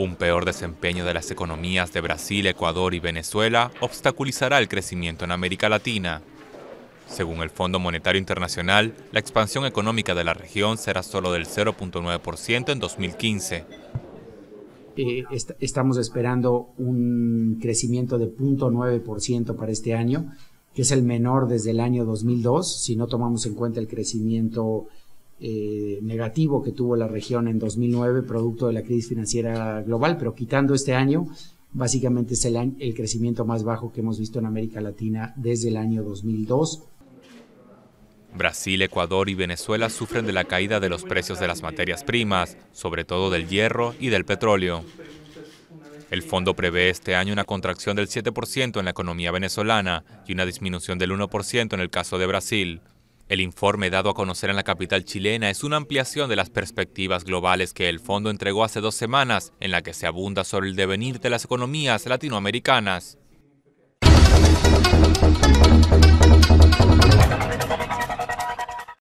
Un peor desempeño de las economías de Brasil, Ecuador y Venezuela obstaculizará el crecimiento en América Latina. Según el Fondo Monetario Internacional, la expansión económica de la región será solo del 0.9% en 2015. Eh, estamos esperando un crecimiento de 0.9% para este año, que es el menor desde el año 2002, si no tomamos en cuenta el crecimiento eh, negativo que tuvo la región en 2009, producto de la crisis financiera global, pero quitando este año, básicamente es el, el crecimiento más bajo que hemos visto en América Latina desde el año 2002. Brasil, Ecuador y Venezuela sufren de la caída de los precios de las materias primas, sobre todo del hierro y del petróleo. El fondo prevé este año una contracción del 7% en la economía venezolana y una disminución del 1% en el caso de Brasil. El informe dado a conocer en la capital chilena es una ampliación de las perspectivas globales que el fondo entregó hace dos semanas, en la que se abunda sobre el devenir de las economías latinoamericanas.